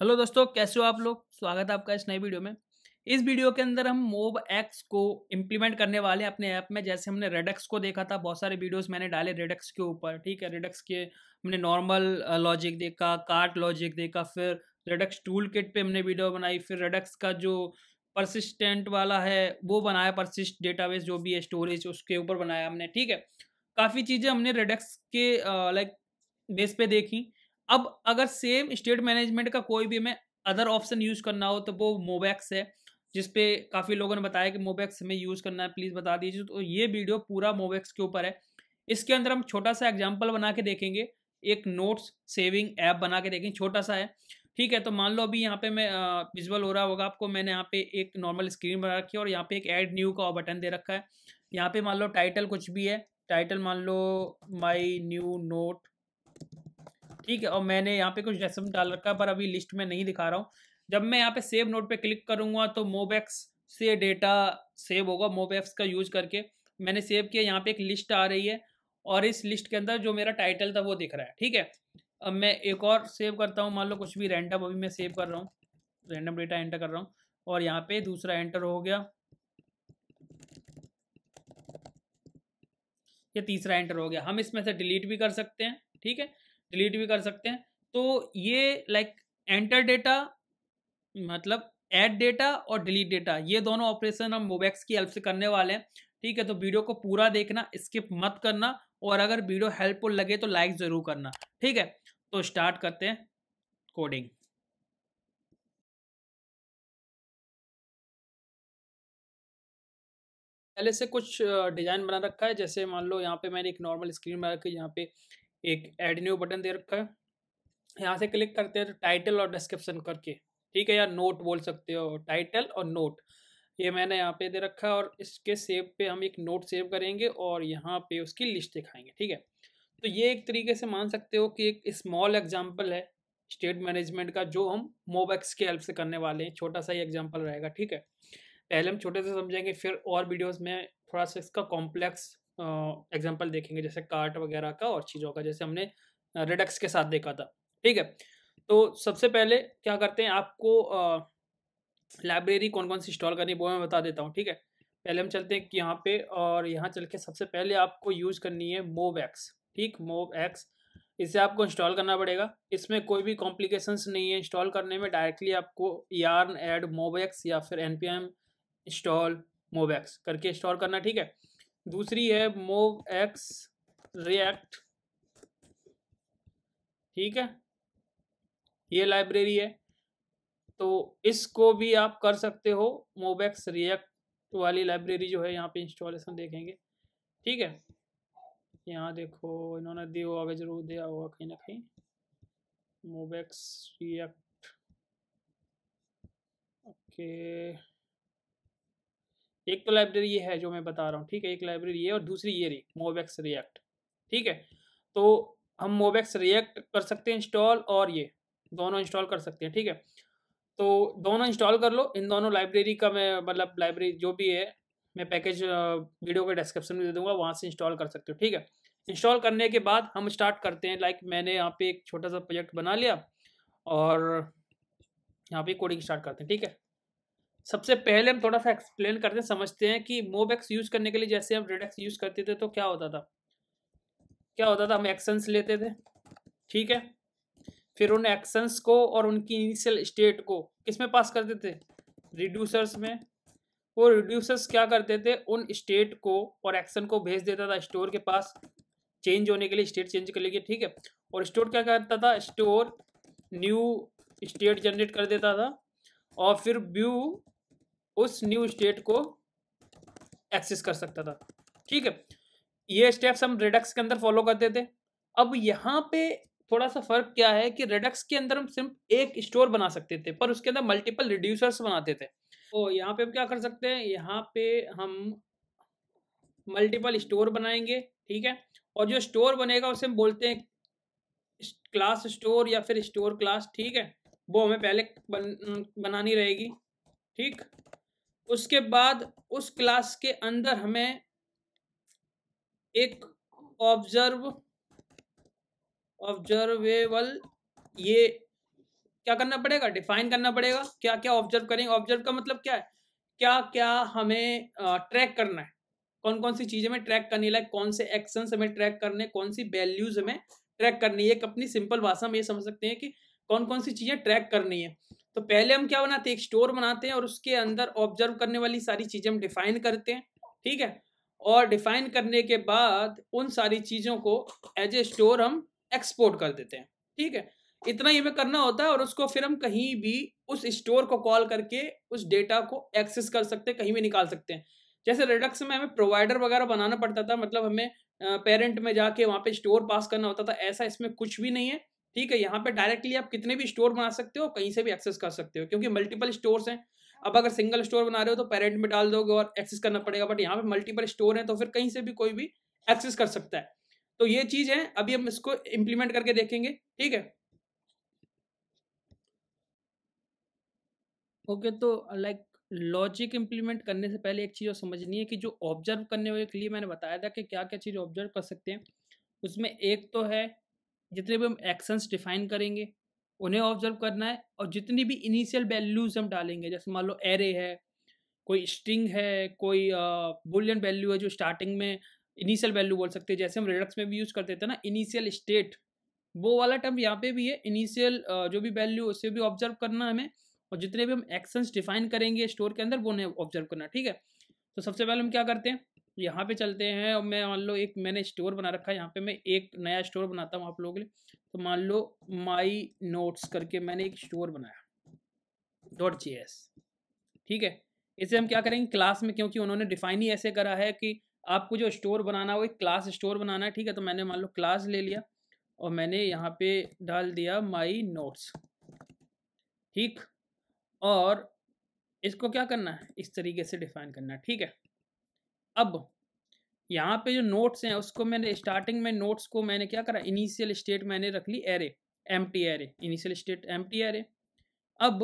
Hello दोस्तों कैसे हो आप लोग स्वागत है आपका इस नए वीडियो में इस वीडियो के अंदर हम मोब एक्स को इम्प्लीमेंट करने वाले हैं अपने ऐप में जैसे हमने रेडक्स को देखा था बहुत सारे वीडियोस मैंने डाले रेडक्स के ऊपर ठीक है रेडक्स के हमने नॉर्मल लॉजिक देखा कार्ट लॉजिक देखा फिर रेडक्स टूल किट पर हमने वीडियो बनाई फिर रेडक्स का जो परसिस्टेंट वाला है वो बनाया परसिस्ट डेटाबेस जो भी है स्टोरेज उसके ऊपर बनाया हमने ठीक है काफ़ी चीज़ें हमने रेडक्स के लाइक बेस पे देखी अब अगर सेम स्टेट मैनेजमेंट का कोई भी हमें अदर ऑप्शन यूज करना हो तो वो मोबैक्स है जिसपे काफ़ी लोगों ने बताया कि मोबैक्स हमें यूज़ करना है प्लीज़ बता दीजिए तो ये वीडियो पूरा मोबैक्स के ऊपर है इसके अंदर हम छोटा सा एग्जाम्पल बना के देखेंगे एक नोट्स सेविंग ऐप बना के देखेंगे छोटा सा है ठीक है तो मान लो अभी यहाँ पे मैं विजुअल हो रहा होगा आपको मैंने यहाँ पे एक नॉर्मल स्क्रीन बना रखी है और यहाँ पे एक ऐड न्यू का बटन दे रखा है यहाँ पे मान लो टाइटल कुछ भी है टाइटल मान लो माई न्यू नोट ठीक है और मैंने यहाँ पे कुछ रस्म डाल रखा है पर अभी लिस्ट में नहीं दिखा रहा हूँ जब मैं यहाँ पे सेव नोट पे क्लिक करूँगा तो मोबैक्स से डेटा सेव होगा मोबैक्स का यूज करके मैंने सेव किया यहाँ पे एक लिस्ट आ रही है और इस लिस्ट के अंदर जो मेरा टाइटल था वो दिख रहा है ठीक है अब मैं एक और सेव करता हूँ मान लो कुछ भी रैंडम अभी मैं सेव कर रहा हूँ रैंडम डेटा एंटर कर रहा हूँ और यहाँ पे दूसरा एंटर हो गया या तीसरा एंटर हो गया हम इसमें से डिलीट भी कर सकते हैं ठीक है डिलीट भी कर सकते हैं तो ये लाइक एंटर डेटा मतलब ऐड डेटा और डिलीट डेटा ये दोनों ऑपरेशन हम मोबैक्स की हेल्प से करने वाले हैं ठीक है तो वीडियो को पूरा देखना स्किप मत करना और अगर वीडियो हेल्पफुल लगे तो लाइक ज़रूर करना ठीक है तो स्टार्ट करते हैं कोडिंग पहले से कुछ डिज़ाइन बना रखा है जैसे मान लो यहाँ पे मैंने एक नॉर्मल स्क्रीन बना रखी है यहाँ पे एक एड न्यू बटन दे रखा है यहाँ से क्लिक करते हैं तो टाइटल और डिस्क्रिप्शन करके ठीक है या नोट बोल सकते हो टाइटल और नोट ये मैंने यहाँ पे दे रखा है और इसके सेव पे हम एक नोट सेव करेंगे और यहाँ पे उसकी लिस्ट दिखाएंगे ठीक है तो ये एक तरीके से मान सकते हो कि एक स्मॉल एग्जाम्पल है स्टेट मैनेजमेंट का जो हम मोबैक्स की हेल्प से करने वाले हैं छोटा सा ही एग्जाम्पल रहेगा ठीक है पहले हम छोटे से समझेंगे फिर और वीडियोज़ में थोड़ा सा इसका कॉम्प्लेक्स एग्जाम्पल देखेंगे जैसे कार्ट वगैरह का और चीज़ों का जैसे हमने रिडक्स के साथ देखा था ठीक है तो सबसे पहले क्या करते हैं आपको लाइब्रेरी कौन कौन सी इंस्टॉल करनी वो मैं बता देता हूँ ठीक है पहले हम चलते हैं यहाँ पे और यहाँ चल के सबसे पहले आपको यूज़ करनी है मोव एक्स ठीक मोव एक्स इसे आपको इंस्टॉल करना पड़ेगा इसमें कोई भी कॉम्प्लिकेशंस नहीं है इंस्टॉल करने में डायरेक्टली आपको यार्न एड एक्स या फिर N P M install X करके इंस्टॉल करना ठीक है दूसरी है मोव एक्स रिएक्ट ठीक है ये लाइब्रेरी है तो इसको भी आप कर सकते हो मोबैक्स रिएक्ट वाली लाइब्रेरी जो है यहाँ पे इंस्टॉलेशन देखेंगे ठीक है यहाँ देखो इन्होंने दिया होगा जरूर दिया होगा कहीं ना कहीं मोबैक्स रिएक्ट ओके एक तो लाइब्रेरी ये है जो मैं बता रहा हूँ ठीक है एक लाइब्रेरी ये और दूसरी ये रही मोबैक्स रिएक्ट ठीक है तो हम मोबैक्स रिएक्ट कर सकते हैं इंस्टॉल और ये दोनों इंस्टॉल कर सकते हैं ठीक है तो दोनों इंस्टॉल कर लो इन दोनों लाइब्रेरी का मैं मतलब लाइब्रेरी जो भी है मैं पैकेज वीडियो के डिस्क्रिप्शन में दे दूंगा वहाँ से इंस्टॉल कर सकते हो ठीक है इंस्टॉल करने के बाद हम स्टार्ट करते हैं लाइक मैंने यहाँ पे एक छोटा सा प्रोजेक्ट बना लिया और यहाँ पे कोडिंग स्टार्ट करते हैं ठीक है सबसे पहले हम थोड़ा सा एक्सप्लेन करते हैं समझते हैं कि मोबैक्स यूज करने के लिए जैसे हम रेडेक्स यूज करते थे तो क्या होता था क्या होता था हम एक्शंस लेते थे ठीक है फिर उन एक्शंस को और उनकी इनिशियल स्टेट को किस में पास करते थे रिड्यूसर्स में वो रिड्यूसर्स क्या करते थे उन स्टेट को और एक्शन को भेज देता था स्टोर के पास चेंज होने के लिए स्टेट चेंज करने के लिए ठीक है और स्टोर क्या करता था स्टोर न्यू स्टेट जनरेट कर देता था और फिर व्यू उस न्यू स्टेट को एक्सेस कर सकता था ठीक है ये स्टेप्स हम रेडक्स के अंदर फॉलो करते थे अब यहाँ पे थोड़ा सा फर्क क्या है कि रेडक्स के अंदर हम सिर्फ एक स्टोर बना सकते थे पर उसके अंदर मल्टीपल रिड्यूसर्स बनाते थे तो यहाँ पे हम क्या कर सकते हैं यहाँ पे हम मल्टीपल स्टोर बनाएंगे ठीक है और जो स्टोर बनेगा उसे हम बोलते हैं क्लास स्टोर या फिर स्टोर क्लास ठीक है वो हमें पहले बन, बनानी रहेगी ठीक उसके बाद उस क्लास के अंदर हमें एक ऑब्जर्व ऑब्जर्वेबल ये क्या करना पड़ेगा डिफाइन करना पड़ेगा क्या क्या ऑब्जर्व करेंगे ऑब्जर्व का मतलब क्या है क्या क्या हमें ट्रैक करना है कौन कौन सी चीजें हमें ट्रैक करनी लाइक कौन से एक्शन हमें ट्रैक करने कौन सी वैल्यूज हमें ट्रैक करनी है एक अपनी सिंपल भाषा में ये समझ सकते हैं कि कौन कौन सी चीजें ट्रैक करनी है तो पहले हम क्या बनाते हैं एक स्टोर बनाते हैं और उसके अंदर ऑब्जर्व करने वाली सारी चीज़ें हम डिफाइन करते हैं ठीक है और डिफाइन करने के बाद उन सारी चीज़ों को एज ए स्टोर हम एक्सपोर्ट कर देते हैं ठीक है इतना ही हमें करना होता है और उसको फिर हम कहीं भी उस स्टोर को कॉल करके उस डेटा को एक्सेस कर सकते हैं कहीं भी निकाल सकते हैं जैसे रिडक्स में हमें प्रोवाइडर वगैरह बनाना पड़ता था मतलब हमें पेरेंट में जाके वहाँ पे स्टोर पास करना होता था ऐसा इसमें कुछ भी नहीं है ठीक है यहाँ पे डायरेक्टली आप कितने भी स्टोर बना सकते हो कहीं से भी एक्सेस कर सकते हो क्योंकि मल्टीपल स्टोर हैं अब अगर सिंगल स्टोर बना रहे हो तो पेरेंट में डाल दोगे और एक्सेस करना पड़ेगा बट यहाँ पे मल्टीपल स्टोर है तो फिर कहीं से भी कोई भी एक्सेस कर सकता है तो ये चीज है अभी हम इसको इम्प्लीमेंट करके देखेंगे ठीक है ओके तो लाइक लॉजिक इम्प्लीमेंट करने से पहले एक चीज़ और समझनी है कि जो ऑब्जर्व करने के लिए मैंने बताया था कि क्या क्या चीज़ ऑब्जर्व कर सकते हैं उसमें एक तो है जितने भी हम एक्शंस डिफाइन करेंगे उन्हें ऑब्जर्व करना है और जितनी भी इनिशियल वैल्यूज हम डालेंगे जैसे मान लो एरे है कोई स्ट्रिंग है कोई बुलियन uh, वैल्यू है जो स्टार्टिंग में इनिशियल वैल्यू बोल सकते हैं जैसे हम रिडक्स में भी यूज़ करते थे ना इनिशियल स्टेट वो वाला टर्म यहाँ पे भी है इनिशियल uh, जो भी वैल्यू उसे भी ऑब्जर्व करना हमें और जितने भी हम एक्शंस डिफाइन करेंगे स्टोर के अंदर वो उन्हें ऑब्जर्व करना ठीक है तो सबसे पहले हम क्या करते हैं यहाँ पे चलते हैं और मैं मान लो एक मैंने स्टोर बना रखा है यहाँ पे मैं एक नया स्टोर बनाता हूँ आप लोगों के लिए तो मान लो माई नोट्स करके मैंने एक स्टोर बनाया डॉट जी एस ठीक है इसे हम क्या करेंगे क्लास में क्योंकि उन्होंने डिफाइन ही ऐसे करा है कि आपको जो स्टोर बनाना हो एक क्लास स्टोर बनाना है ठीक है तो मैंने मान लो क्लास ले लिया और मैंने यहाँ पे डाल दिया माई नोट्स ठीक और इसको क्या करना है इस तरीके से डिफाइन करना है ठीक है अब यहाँ पे जो नोट्स हैं उसको मैंने स्टार्टिंग में नोट्स को मैंने क्या करा इनिशियल स्टेट मैंने रख ली array empty array initial state empty array अब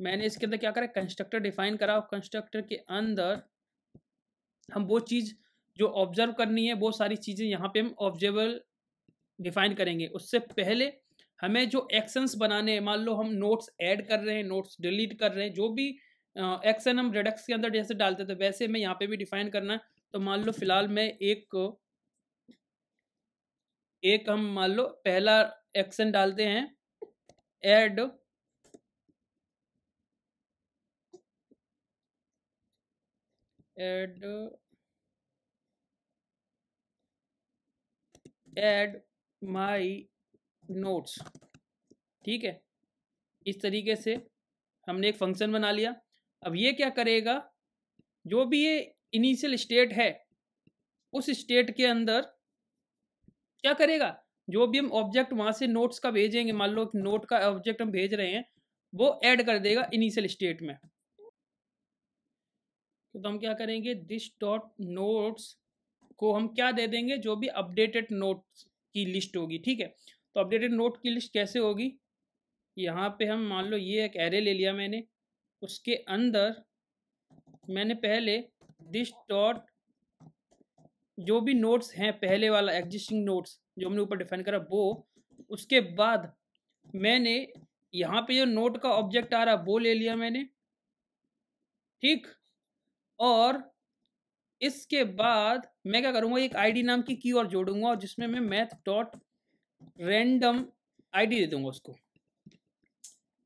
मैंने इसके अंदर क्या करा कंस्ट्रक्टर डिफाइन करा और कंस्ट्रक्टर के अंदर हम वो चीज़ जो ऑब्जर्व करनी है वो सारी चीज़ें यहाँ पे हम ऑब्जर्वेबल डिफाइन करेंगे उससे पहले हमें जो एक्शंस बनाने हैं मान लो हम नोट्स ऐड कर रहे हैं नोट्स डिलीट कर रहे हैं जो भी एन हम रेडक्स के अंदर जैसे डालते थे वैसे मैं यहाँ पे भी डिफाइन करना है तो मान लो फिलहाल मैं एक को एक हम मान लो पहला एक्शन डालते हैं add add add my notes ठीक है इस तरीके से हमने एक फंक्शन बना लिया अब ये क्या करेगा जो भी ये इनिशियल स्टेट है उस स्टेट के अंदर क्या करेगा जो भी हम ऑब्जेक्ट वहां से नोट्स का भेजेंगे मान लो नोट का ऑब्जेक्ट हम भेज रहे हैं वो ऐड कर देगा इनिशियल स्टेट में तो हम क्या करेंगे दिस डॉट नोट्स को हम क्या दे देंगे जो भी अपडेटेड नोट्स की लिस्ट होगी ठीक है तो अपडेटेड नोट की लिस्ट कैसे होगी यहाँ पे हम मान लो ये एक एरे ले लिया मैंने उसके अंदर मैंने पहले दिस डॉट जो भी नोट्स हैं पहले वाला एग्जिस्टिंग नोट्स जो हमने ऊपर डिफाइन करा वो उसके बाद मैंने यहाँ पे जो नोट का ऑब्जेक्ट आ रहा वो ले लिया मैंने ठीक और इसके बाद मैं क्या करूँगा एक आईडी नाम की की और जोड़ूंगा और जिसमें मैं मैथ डॉट रेंडम आईडी दे दूंगा उसको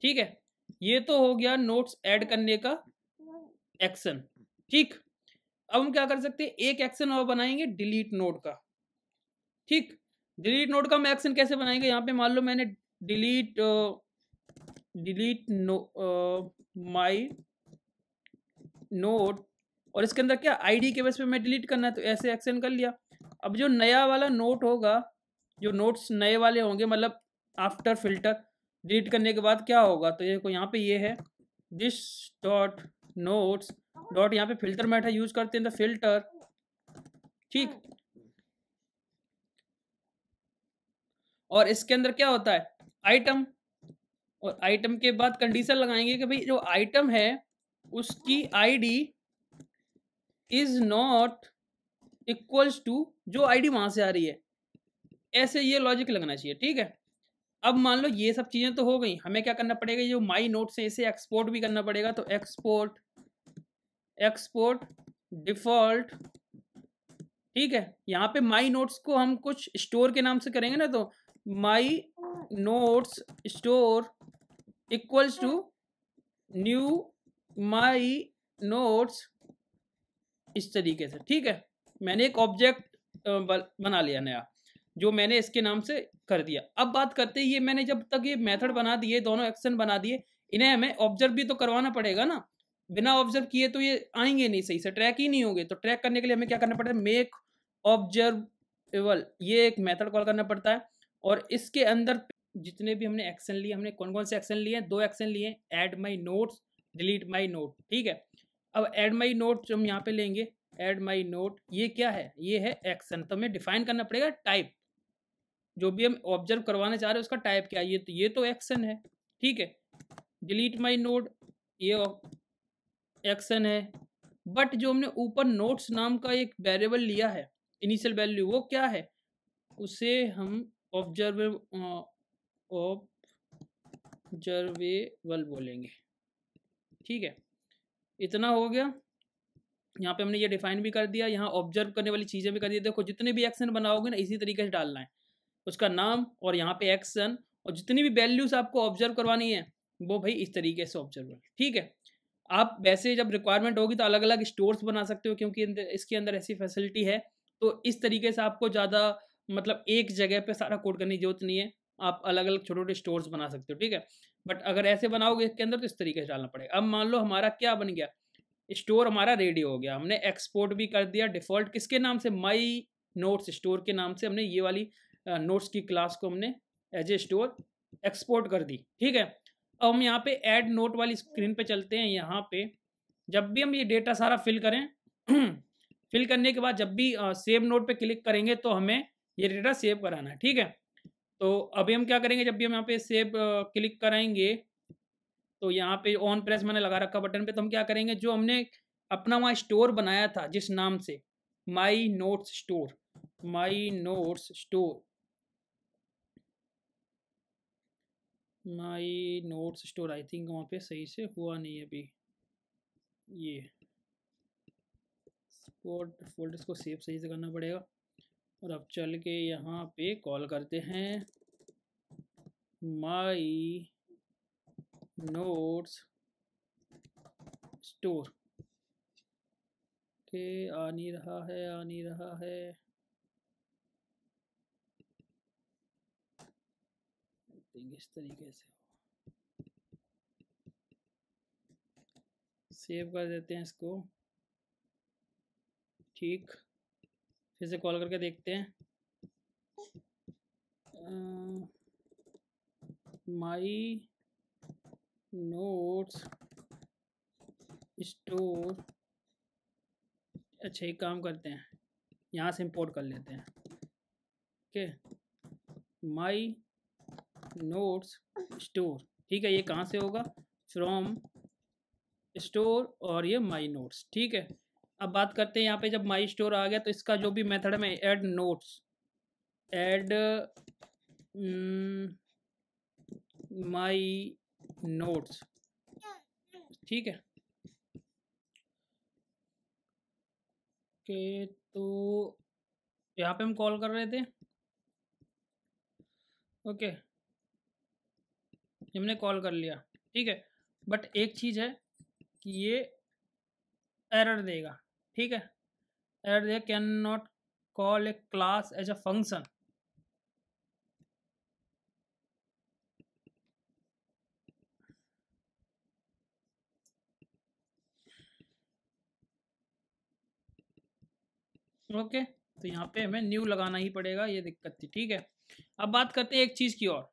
ठीक है ये तो हो गया नोट्स ऐड करने का एक्शन ठीक अब हम क्या कर सकते हैं एक एक्शन और बनाएंगे डिलीट नोट का ठीक डिलीट नोट का हम एक्शन कैसे बनाएंगे यहाँ पे मान लो मैंने delete delete no my note और इसके अंदर क्या आईडी के बेस पे मैं डिलीट करना है तो ऐसे एक्शन कर लिया अब जो नया वाला नोट होगा जो नोट्स नए वाले होंगे मतलब आफ्टर फिल्टर डिलीट करने के बाद क्या होगा तो देखो यहाँ पे ये है दिस डॉट नोट्स डॉट यहाँ पे फिल्टर मैटर यूज करते हैं द फिल्टर ठीक और इसके अंदर क्या होता है आइटम और आइटम के बाद कंडीशन लगाएंगे कि भाई जो आइटम है उसकी ID is not equals to जो आईडी वहां से आ रही है ऐसे ये लॉजिक लगना चाहिए ठीक है अब मान लो ये सब चीज़ें तो हो गई हमें क्या करना पड़ेगा जो माई नोट्स है इसे एक्सपोर्ट भी करना पड़ेगा तो एक्सपोर्ट एक्सपोर्ट डिफॉल्ट ठीक है यहाँ पे माई नोट्स को हम कुछ स्टोर के नाम से करेंगे ना तो my notes store equals to new my notes इस तरीके से ठीक है मैंने एक ऑब्जेक्ट बना लिया नया जो मैंने इसके नाम से कर दिया अब बात करते ये मैंने जब तक ये मेथड बना दिए दोनों एक्शन बना दिए इन्हें हमें ऑब्जर्व भी तो करवाना पड़ेगा ना बिना ऑब्जर्व किए तो ये आएंगे नहीं सही से ट्रैक ही नहीं होंगे तो ट्रैक करने के लिए हमें क्या करना पड़ता है मेक ऑब्जर्वेबल ये एक मेथड कॉल करना पड़ता है और इसके अंदर जितने भी हमने एक्शन लिए हमने कौन कौन से एक्शन लिए हैं दो एक्शन लिए add my note delete my note ठीक है अब एड माई नोट हम यहाँ पे लेंगे एड माई नोट ये क्या है ये है एक्शन तो हमें डिफाइन करना पड़ेगा टाइप जो भी हम ऑब्जर्व करवाना चाह रहे हैं उसका टाइप क्या है ये तो ये तो एक्शन है ठीक है डिलीट माई नोट ये एक्शन है बट जो हमने ऊपर नोट्स नाम का एक वेरिएबल लिया है इनिशियल वैल्यू वो क्या है उसे हम ऑब्जर्वे ऑब्जर्वेबल uh, बोलेंगे ठीक है इतना हो गया यहाँ पे हमने ये डिफाइन भी कर दिया यहाँ ऑब्जर्व करने वाली चीज़ें भी कर दी देखो जितने भी एक्शन बनाओगे ना इसी तरीके से डालना है उसका नाम और यहाँ पे एक्शन और जितनी भी वैल्यूज आपको ऑब्जर्व करवानी है वो भाई इस तरीके से ऑब्जर्व ठीक है आप वैसे जब रिक्वायरमेंट होगी तो अलग अलग स्टोर्स बना सकते हो क्योंकि इसके अंदर ऐसी फैसिलिटी है तो इस तरीके से आपको ज़्यादा मतलब एक जगह पे सारा कोड करने की जरूरत नहीं है आप अलग अलग छोटे छोटे स्टोर्स बना सकते हो ठीक है बट अगर ऐसे बनाओगे इसके अंदर तो इस तरीके से डालना पड़ेगा अब मान लो हमारा क्या बन गया स्टोर हमारा रेडी हो गया हमने एक्सपोर्ट भी कर दिया डिफ़ॉल्ट किसके नाम से माई नोट्स स्टोर के नाम से हमने ये वाली नोट्स की क्लास को हमने एज ए स्टोर एक्सपोर्ट कर दी ठीक है अब हम यहाँ पे ऐड नोट वाली स्क्रीन पे चलते हैं यहाँ पे जब भी हम ये डेटा सारा फिल करें फिल करने के बाद जब भी सेव नोट पे क्लिक करेंगे तो हमें ये डेटा सेव कराना है ठीक है तो अभी हम क्या करेंगे जब भी हम यहाँ पे सेव क्लिक कराएंगे तो यहाँ पे ऑन प्रेस मैंने लगा रखा बटन पे तो हम क्या करेंगे जो हमने अपना वहाँ स्टोर बनाया था जिस नाम से my notes store my notes store my notes store I think वहाँ पे सही से हुआ नहीं अभी ये फोल्ड फोल्डर्स को सेव सही से करना पड़ेगा और अब चल के यहाँ पे कॉल करते हैं माई नोट्स स्टोर के आ नहीं रहा है आ नहीं रहा है देंगे इस तरीके से सेव कर देते हैं इसको ठीक फिर से कॉल करके देखते हैं माई नोट्स स्टोर अच्छा एक काम करते हैं यहाँ से इंपोर्ट कर लेते हैं ओके माई नोट्स स्टोर ठीक है ये कहाँ से होगा फ्रॉम स्टोर और ये माई नोट्स ठीक है अब बात करते हैं यहाँ पे जब माई स्टोर आ गया तो इसका जो भी मेथड है मैं add notes add my notes ठीक है के तो यहाँ पे हम कॉल कर रहे थे ओके okay. हमने कॉल कर लिया ठीक है बट एक चीज़ है कि ये एरर देगा ठीक है एरर देगा can not call a class as a function okay okay, तो यहाँ पे हमें न्यू लगाना ही पड़ेगा ये दिक्कत थी ठीक है अब बात करते हैं एक चीज़ की और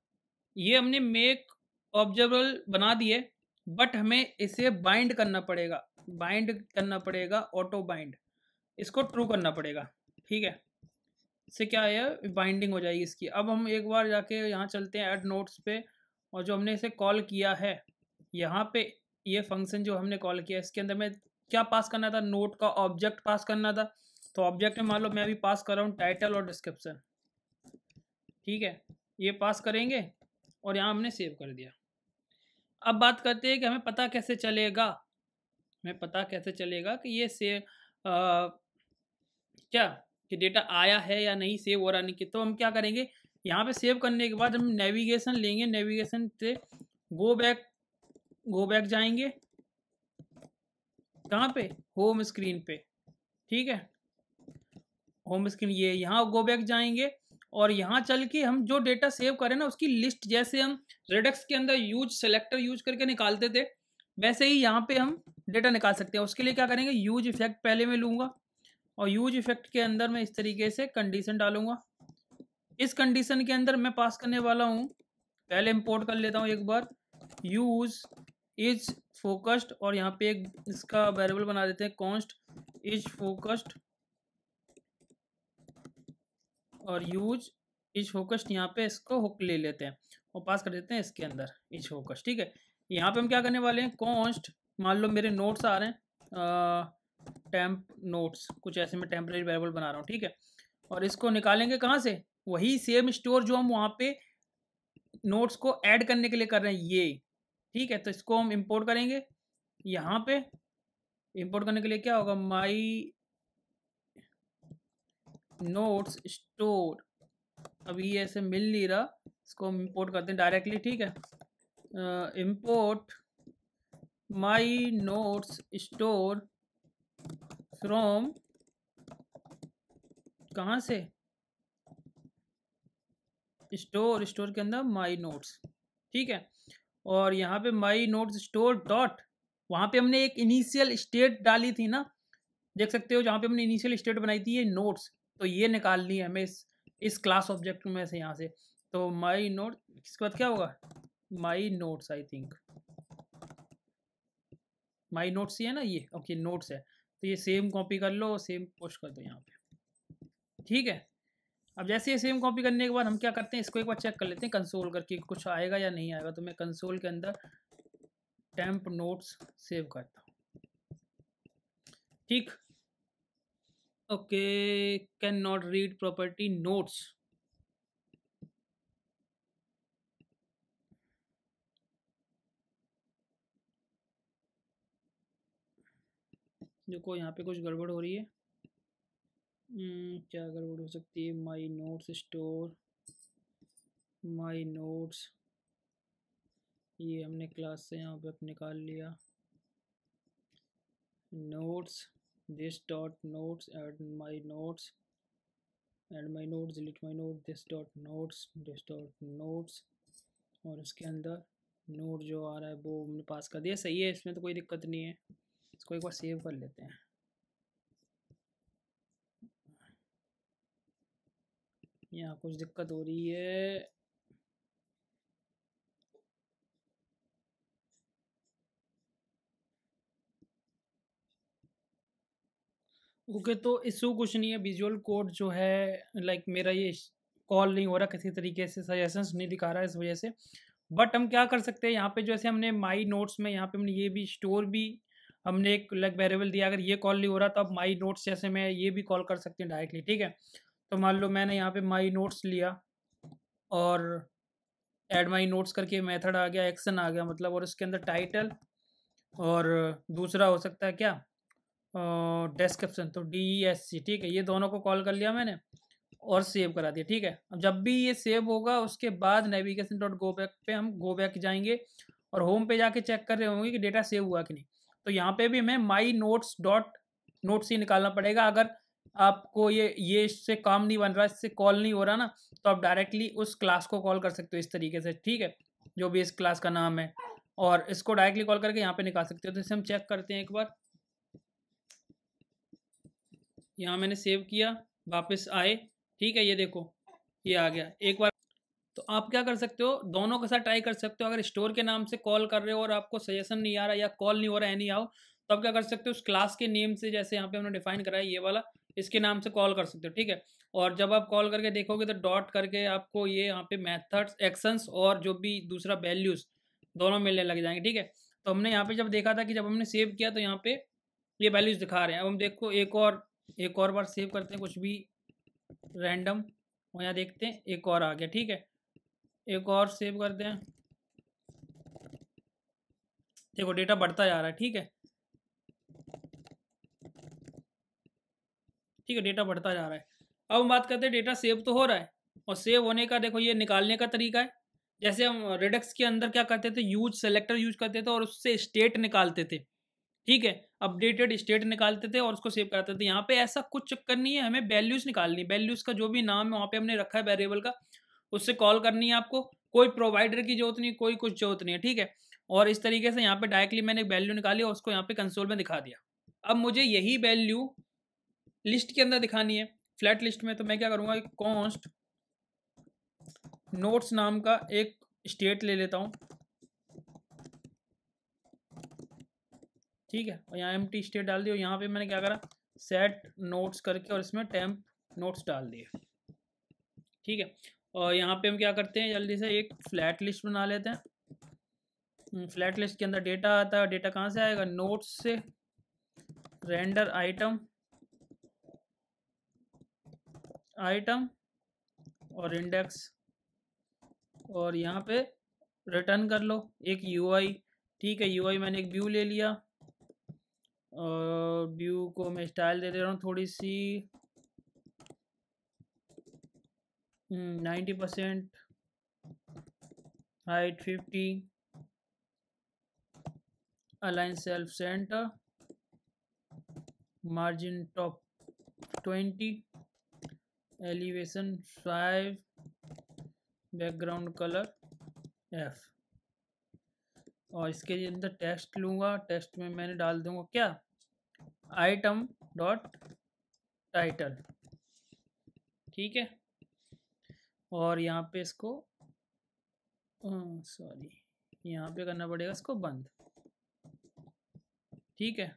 ये हमने मेक ऑब्जर्वल बना दिए बट हमें इसे बाइंड करना पड़ेगा बाइंड करना पड़ेगा ऑटो बाइंड इसको ट्रू करना पड़ेगा ठीक है इससे क्या है बाइंडिंग हो जाएगी इसकी अब हम एक बार जाके यहाँ चलते हैं एड नोट्स पे और जो हमने इसे कॉल किया है यहाँ पे ये फंक्शन जो हमने कॉल किया इसके अंदर में क्या पास करना था नोट का ऑब्जेक्ट पास करना था तो ऑब्जेक्ट में मान लो मैं अभी पास कर रहा हूँ टाइटल और डिस्क्रिप्सन ठीक है ये पास करेंगे और यहाँ हमने सेव कर दिया अब बात करते हैं कि हमें पता कैसे चलेगा हमें पता कैसे चलेगा कि ये सेव क्या कि डेटा आया है या नहीं सेव हो रहा नहीं कि तो हम क्या करेंगे यहाँ पे सेव करने के बाद हम नेविगेशन लेंगे नेविगेशन से गो बैक गो बैक जाएंगे कहाँ पे होम स्क्रीन पे ठीक है होम स्क्रीन ये यहाँ गो बैक जाएंगे और यहाँ चल के हम जो डेटा सेव करें ना उसकी लिस्ट जैसे हम रेडक्स के अंदर यूज सेलेक्टर यूज करके निकालते थे वैसे ही यहाँ पे हम डेटा निकाल सकते हैं उसके लिए क्या करेंगे यूज इफेक्ट पहले मैं लूँगा और यूज इफेक्ट के अंदर मैं इस तरीके से कंडीशन डालूंगा इस कंडीशन के अंदर मैं पास करने वाला हूँ पहले इम्पोर्ट कर लेता हूँ एक बार यूज इज फोकस्ड और यहाँ पे एक इसका वेरेबल बना देते हैं कॉन्स्ट इज फोकस्ड और यूज इज होकस्ट यहाँ पे इसको हुक ले लेते हैं और पास कर देते हैं इसके अंदर इज होकस्ट ठीक है यहाँ पे हम क्या करने वाले हैं कॉन्स्ट मान लो मेरे नोट्स आ रहे हैं टेम्प नोट्स कुछ ऐसे में टेम्परेरी वेरेबल बना रहा हूँ ठीक है और इसको निकालेंगे कहाँ से वही सेम स्टोर जो हम वहाँ पे नोट्स को ऐड करने के लिए कर रहे हैं ये ठीक है तो इसको हम इम्पोर्ट करेंगे यहाँ पे इम्पोर्ट करने के लिए क्या होगा माई नोट्स स्टोर अभी ऐसे मिल नहीं रहा इसको हम इम्पोर्ट करते हैं डायरेक्टली ठीक है import my notes store from कहाँ से स्टोर स्टोर के अंदर माई नोट्स ठीक है और यहाँ पे माई नोट्स स्टोर डॉट वहाँ पे हमने एक इनिशियल स्टेट डाली थी ना देख सकते हो जहाँ पे हमने इनिशियल स्टेट बनाई थी ये नोट्स तो ये निकालनी है हमें इस इस क्लास ऑब्जेक्ट में से यहाँ से तो माई नोट इसके बाद क्या होगा my notes I think my notes ही है ना ये ओके नोट्स है तो ये सेम कॉपी कर लो सेम पोस्ट कर दो यहाँ पे ठीक है अब जैसे ये सेम कॉपी करने के बाद हम क्या करते हैं इसको एक बार चेक कर लेते हैं कंसोल करके कुछ आएगा या नहीं आएगा तो मैं कंसोल के अंदर टेम्प नोट्स सेव करता हूँ ठीक okay can not read property notes देखो यहाँ पे कुछ गड़बड़ हो रही है हम्म, क्या गड़बड़ हो सकती है my notes store my notes ये हमने क्लास से यहाँ पे निकाल लिया notes this dot notes add my notes add my notes delete my node this dot notes this dot notes और इसके अंदर नोट जो आ रहा है वो हमने पास कर दिया सही है इसमें तो कोई दिक्कत नहीं है इसको एक बार सेव कर लेते हैं यहाँ कुछ दिक्कत हो रही है ओके okay, तो इशू कुछ नहीं है विजुअल कोड जो है लाइक मेरा ये कॉल नहीं हो रहा किसी तरीके से सजेशंस नहीं दिखा रहा है इस वजह से बट हम क्या कर सकते हैं यहाँ पे जैसे हमने माई नोट्स में यहाँ पे हमने ये भी स्टोर भी हमने एक लग वेरेबल दिया अगर ये कॉल नहीं हो रहा तो अब माई नोट्स जैसे मैं ये भी कॉल कर सकती हूँ डायरेक्टली ठीक है तो मान लो मैंने यहाँ पे माई नोट्स लिया और एड माई नोट्स करके मेथड आ गया एक्शन आ गया मतलब और इसके अंदर टाइटल और दूसरा हो सकता है क्या डेस्क्रिप्शन तो डी ई एस सी ठीक है ये दोनों को कॉल कर लिया मैंने और सेव करा दिया ठीक है अब जब भी ये सेव होगा उसके बाद नेविगेशन डॉट गो बैक पे हम गो बैक जाएंगे और होम पे जाके चेक कर रहे होंगे कि डेटा सेव हुआ कि नहीं तो यहाँ पे भी हमें माई नोट्स डॉट नोट्स ही निकालना पड़ेगा अगर आपको ये ये इससे काम नहीं बन रहा इससे कॉल नहीं हो रहा ना तो आप डायरेक्टली उस क्लास को कॉल कर सकते हो इस तरीके से ठीक है जो भी इस क्लास का नाम है और इसको डायरेक्टली कॉल करके यहाँ पे निकाल सकते हो तो इसे हम चेक करते हैं एक बार यहाँ मैंने सेव किया वापस आए ठीक है ये देखो ये आ गया एक बार तो आप क्या कर सकते हो दोनों के साथ ट्राई कर सकते हो अगर स्टोर के नाम से कॉल कर रहे हो और आपको सजेशन नहीं आ रहा या कॉल नहीं हो रहा है नहीं आओ तो आप क्या कर सकते हो उस क्लास के नेम से जैसे यहाँ पे हमने डिफाइन करा है ये वाला इसके नाम से कॉल कर सकते हो ठीक है और जब आप कॉल करके देखोगे तो डॉट करके आपको ये यहाँ पे मैथड्स एक्शंस और जो भी दूसरा वैल्यूज दोनों मिलने लग जाएंगे ठीक है तो हमने यहाँ पे जब देखा था कि जब हमने सेव किया तो यहाँ पे ये वैल्यूज दिखा रहे हैं अब हम देखो एक और एक और बार सेव करते हैं कुछ भी रैंडम और यहाँ देखते हैं एक और आ गया ठीक है एक और सेव करते हैं देखो डेटा बढ़ता जा रहा है ठीक है ठीक है डेटा बढ़ता जा रहा है अब हम बात करते हैं डेटा सेव तो हो रहा है और सेव होने का देखो ये निकालने का तरीका है जैसे हम रिडक्स के अंदर क्या करते थे यूज सेलेक्टर यूज करते थे और उससे स्टेट निकालते थे ठीक है अपडेटेड स्टेट निकालते थे और उसको सेव कराते थे यहाँ पे ऐसा कुछ चक्कर नहीं है हमें वैल्यूज निकालनी वैल्यूज का जो भी नाम है वहाँ पे हमने रखा है वेरिएबल का उससे कॉल करनी है आपको कोई प्रोवाइडर की जरूरत नहीं कोई कुछ जरूरत नहीं है ठीक है और इस तरीके से यहाँ पे डायरेक्टली मैंने एक वैल्यू निकाली और उसको यहाँ पे कंसोल में दिखा दिया अब मुझे यही वैल्यू लिस्ट के अंदर दिखानी है फ्लैट लिस्ट में तो मैं क्या करूँगा कॉन्स्ट नोट्स नाम का एक स्टेट ले लेता हूँ ठीक है और यहाँ एम टी स्टेट डाल दिए और यहाँ पे मैंने क्या करा सेट नोट्स करके और इसमें टेम्प नोट्स डाल दिए ठीक है और यहाँ पे हम क्या करते हैं जल्दी से एक फ्लैट लिस्ट बना लेते हैं फ्लैट हम्म, लिस्ट के अंदर डेटा आता है डेटा कहाँ से आएगा नोट्स से रेंडर आइटम आइटम और इंडेक्स और यहाँ पे रिटर्न कर लो एक यूआई ठीक है यूआई मैंने एक व्यू ले लिया और व्यू को मैं स्टाइल दे दे रहा हूँ थोड़ी सी hmm, ninety percent height fifty align self center margin top twenty elevation five background color F और इसके अंदर टेक्स्ट लूँगा टेक्स्ट में मैंने डाल दूँगा क्या आइटम डॉट टाइटल ठीक है और यहाँ पे इसको सॉरी अं, यहाँ पे करना पड़ेगा इसको बंद ठीक है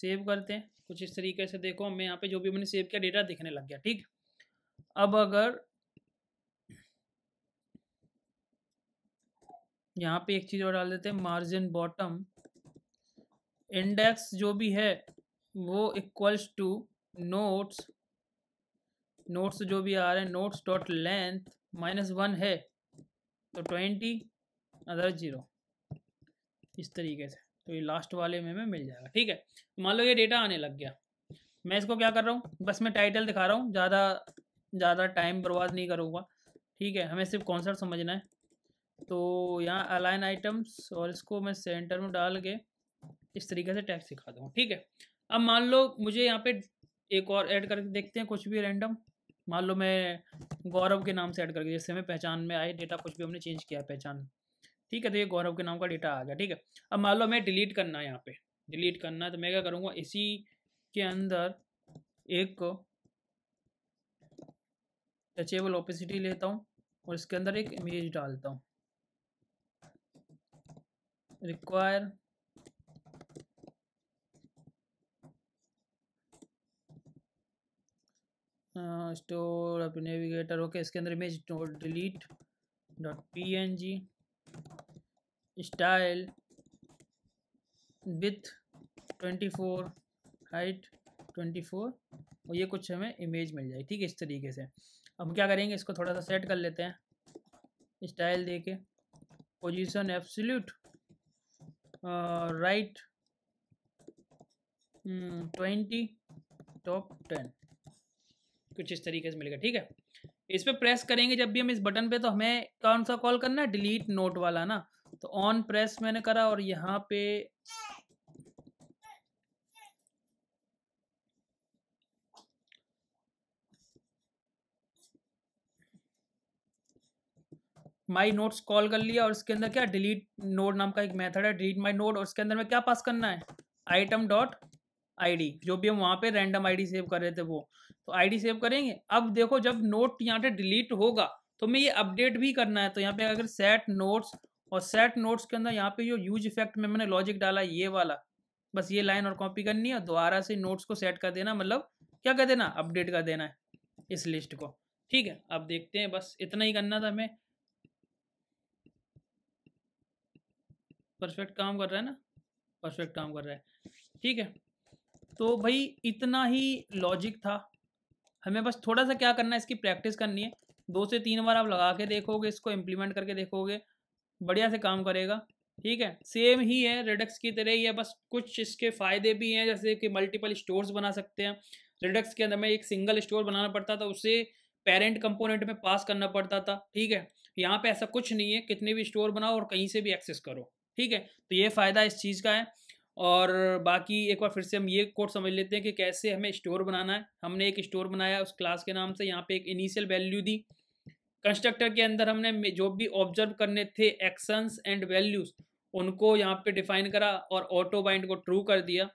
सेव करते हैं कुछ इस तरीके से देखो मैं यहाँ पे जो भी मैंने सेव किया डेटा दिखने लग गया ठीक अब अगर यहाँ पे एक चीज़ और डाल देते हैं मार्जिन बॉटम इंडेक्स जो भी है वो इक्वल्स टू नोट्स नोट्स जो भी आ रहे हैं notes dot length minus one है तो ट्वेंटी अदर जीरो इस तरीके से तो ये लास्ट वाले में मैं मिल जाएगा ठीक है मान लो ये डेटा आने लग गया मैं इसको क्या कर रहा हूँ बस मैं टाइटल दिखा रहा हूँ ज़्यादा ज़्यादा टाइम बर्बाद नहीं करूँगा ठीक है हमें सिर्फ कॉन्सर्ट समझना है तो यहाँ अलाइन आइटम्स और इसको मैं सेंटर में डाल के इस तरीके से टैक्स सिखाता हूँ ठीक है अब मान लो मुझे यहाँ पे एक और ऐड करके देखते हैं कुछ भी रैंडम मान लो मैं गौरव के नाम से ऐड करके जैसे हमें पहचान में आए डेटा कुछ भी हमने चेंज किया पहचान ठीक है तो ये गौरव के नाम का डेटा आ गया ठीक है अब मान लो मैं डिलीट करना है यहाँ पे डिलीट करना है तो मैं क्या करूँगा इसी के अंदर एक टचेबल ओपेसिटी लेता हूँ और इसके अंदर एक इमेज डालता हूँ रिक्वायर स्टोर हाँ, अपने नेविगेटर ओके इसके अंदर image delete dot P N G style width twenty four height twenty four और ये कुछ हमें इमेज मिल जाएगी ठीक है इस तरीके से हम क्या करेंगे इसको थोड़ा सा सेट कर लेते हैं स्टाइल दे के position absolute right twenty top ten कुछ इस तरीके से मिलेगा ठीक है इस पर प्रेस करेंगे जब भी हम इस बटन पे तो हमें कौन सा कॉल करना है डिलीट नोट वाला ना तो ऑन प्रेस मैंने करा और यहाँ पे माई नोट्स कॉल कर लिया और इसके अंदर क्या डिलीट नोट नाम का एक मेथड है डिलीट माई नोट और इसके अंदर में क्या पास करना है आइटम डॉट आईडी जो भी हम वहाँ पे रैंडम आईडी सेव कर रहे थे वो तो आईडी सेव करेंगे अब देखो जब नोट यहाँ पे डिलीट होगा तो हमें ये अपडेट भी करना है तो यहाँ पे अगर सेट नोट्स और सेट नोट्स के अंदर यहाँ पे जो यूज इफेक्ट में मैंने लॉजिक डाला ये वाला बस ये लाइन और कॉपी करनी है दोबारा से नोट्स को सेट कर देना मतलब क्या कर देना अपडेट कर देना है इस लिस्ट को ठीक है अब देखते हैं बस इतना ही करना था हमें परफेक्ट काम कर रहा है ना परफेक्ट काम कर रहा है ठीक है तो भाई इतना ही लॉजिक था हमें बस थोड़ा सा क्या करना है इसकी प्रैक्टिस करनी है दो से तीन बार आप लगा के देखोगे इसको इम्प्लीमेंट करके देखोगे बढ़िया से काम करेगा ठीक है सेम ही है रिडक्स की तरह ही है बस कुछ इसके फ़ायदे भी हैं जैसे कि मल्टीपल स्टोर्स बना सकते हैं रिडक्स के अंदर में एक सिंगल स्टोर बनाना पड़ता था उसे पेरेंट कंपोनेंट में पास करना पड़ता था ठीक है यहाँ पे ऐसा कुछ नहीं है कितने भी स्टोर बनाओ और कहीं से भी एक्सेस करो ठीक है तो ये फ़ायदा इस चीज़ का है और बाकी एक बार फिर से हम ये कोड समझ लेते हैं कि कैसे हमें स्टोर बनाना है हमने एक स्टोर बनाया उस क्लास के नाम से यहाँ पे एक इनिशियल वैल्यू दी कंस्ट्रक्टर के अंदर हमने जो भी ऑब्जर्व करने थे एक्शंस एंड वैल्यूज़ उनको यहाँ पे डिफाइन करा और ऑटो बाइंड को ट्रू कर दिया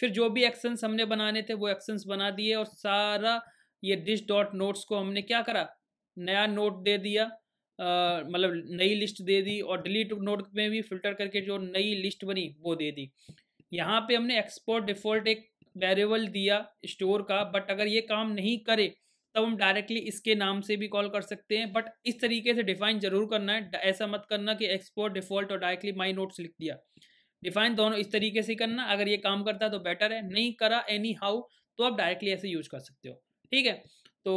फिर जो भी एक्शंस हमने बनाने थे वो एक्शंस बना दिए और सारा ये डिश डॉट नोट्स को हमने क्या करा नया नोट दे दिया मतलब नई लिस्ट दे दी और डिलीट नोट में भी फिल्टर करके जो नई लिस्ट बनी वो दे दी यहाँ पे हमने एक्सपोर्ट डिफॉल्ट एक वेरिएबल दिया स्टोर का बट अगर ये काम नहीं करे तब तो हम डायरेक्टली इसके नाम से भी कॉल कर सकते हैं बट इस तरीके से डिफाइन जरूर करना है ऐसा मत करना कि एक्सपोर्ट डिफॉल्ट और डायरेक्टली माई नोट्स लिख दिया डिफाइन दोनों इस तरीके से करना अगर ये काम करता है तो बेटर है नहीं करा एनी हाउ तो आप डायरेक्टली ऐसे यूज कर सकते हो ठीक है तो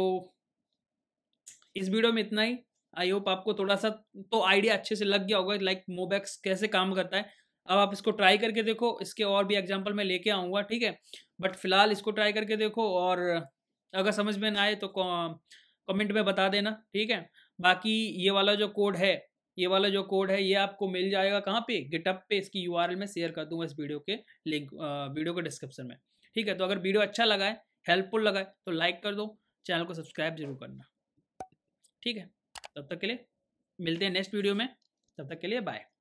इस वीडियो में इतना ही आई होप आपको थोड़ा सा तो आइडिया अच्छे से लग गया होगा लाइक मोबैक्स कैसे काम करता है अब आप इसको ट्राई करके देखो इसके और भी एग्जाम्पल मैं लेके आऊँगा ठीक है बट फिलहाल इसको ट्राई करके देखो और अगर समझ में ना आए तो कमेंट में बता देना ठीक है बाकी ये वाला जो कोड है ये वाला जो कोड है ये आपको मिल जाएगा कहाँ पे गिटअप पे इसकी यू में शेयर कर दूंगा इस वीडियो के लिंक वीडियो के डिस्क्रिप्शन में ठीक है तो अगर वीडियो अच्छा लगा है हेल्पफुल लगा है तो लाइक कर दो चैनल को सब्सक्राइब जरूर करना ठीक है तब तक के लिए मिलते हैं नेक्स्ट वीडियो में तब तक के लिए बाय